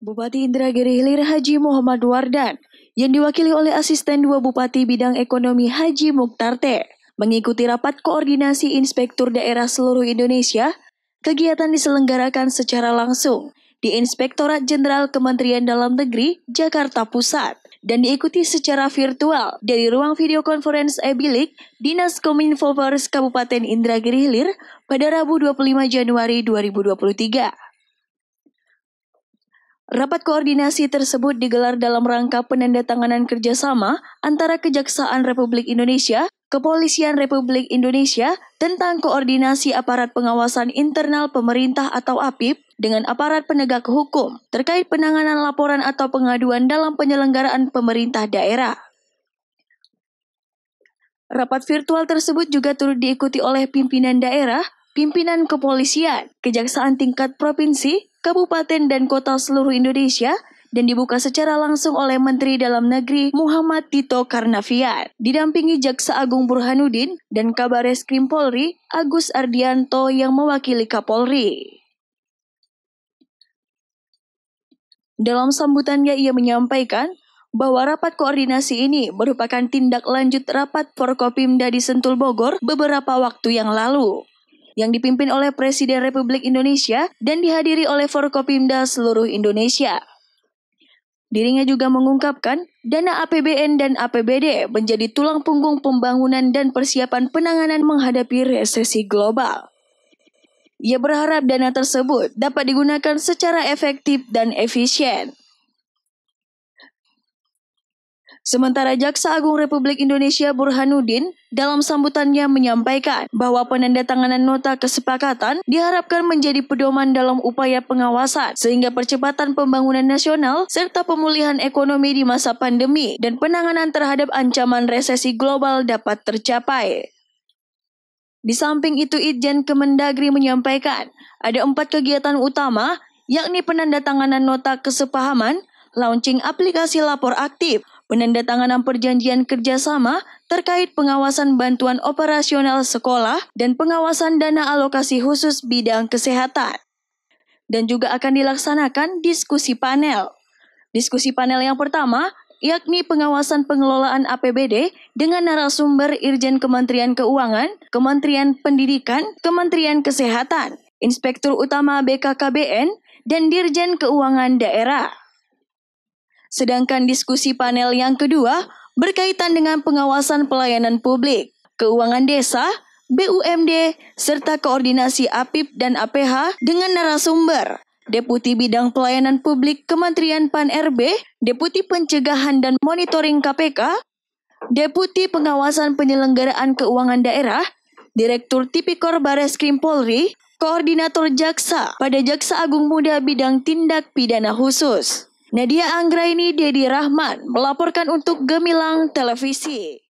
Bupati Indragiri Hilir Haji Muhammad Wardan yang diwakili oleh asisten dua Bupati Bidang Ekonomi Haji Muktarte mengikuti rapat koordinasi inspektur daerah seluruh Indonesia. Kegiatan diselenggarakan secara langsung di Inspektorat Jenderal Kementerian Dalam Negeri Jakarta Pusat dan diikuti secara virtual dari ruang video conference Ebilik Dinas Kominfo Polres Kabupaten Indragiri Hilir pada Rabu 25 Januari 2023. Rapat koordinasi tersebut digelar dalam rangka penandatanganan kerjasama antara Kejaksaan Republik Indonesia, Kepolisian Republik Indonesia tentang koordinasi aparat pengawasan internal pemerintah atau APIP dengan aparat penegak hukum terkait penanganan laporan atau pengaduan dalam penyelenggaraan pemerintah daerah. Rapat virtual tersebut juga turut diikuti oleh pimpinan daerah, pimpinan kepolisian, kejaksaan tingkat provinsi, kabupaten dan kota seluruh Indonesia dan dibuka secara langsung oleh Menteri Dalam Negeri Muhammad Tito Karnavian. Didampingi Jaksa Agung Burhanuddin dan Kabares Krim Polri Agus Ardianto yang mewakili Kapolri. Dalam sambutannya ia menyampaikan bahwa rapat koordinasi ini merupakan tindak lanjut rapat Forkopimda di Sentul Bogor beberapa waktu yang lalu yang dipimpin oleh Presiden Republik Indonesia dan dihadiri oleh Forkopimda seluruh Indonesia. Dirinya juga mengungkapkan, dana APBN dan APBD menjadi tulang punggung pembangunan dan persiapan penanganan menghadapi resesi global. Ia berharap dana tersebut dapat digunakan secara efektif dan efisien. Sementara Jaksa Agung Republik Indonesia Burhanuddin dalam sambutannya menyampaikan bahwa penandatanganan nota kesepakatan diharapkan menjadi pedoman dalam upaya pengawasan sehingga percepatan pembangunan nasional serta pemulihan ekonomi di masa pandemi dan penanganan terhadap ancaman resesi global dapat tercapai. Di samping itu, Ijen Kemendagri menyampaikan ada empat kegiatan utama, yakni penandatanganan nota kesepahaman, launching aplikasi lapor aktif, penandatanganan perjanjian kerjasama terkait pengawasan bantuan operasional sekolah dan pengawasan dana alokasi khusus bidang kesehatan. Dan juga akan dilaksanakan diskusi panel. Diskusi panel yang pertama yakni pengawasan pengelolaan APBD dengan narasumber Irjen Kementerian Keuangan, Kementerian Pendidikan, Kementerian Kesehatan, Inspektur Utama BKKBN, dan Dirjen Keuangan Daerah. Sedangkan diskusi panel yang kedua berkaitan dengan pengawasan pelayanan publik, keuangan desa, BUMD, serta koordinasi APIP dan APH dengan narasumber. Deputi Bidang Pelayanan Publik Kementerian Pan-RB, Deputi Pencegahan dan Monitoring KPK, Deputi Pengawasan Penyelenggaraan Keuangan Daerah, Direktur Tipikor Bareskrim Polri, Koordinator Jaksa pada Jaksa Agung Muda Bidang Tindak Pidana Khusus. Nadia Anggra ini Dedi Rahman melaporkan untuk Gemilang Televisi.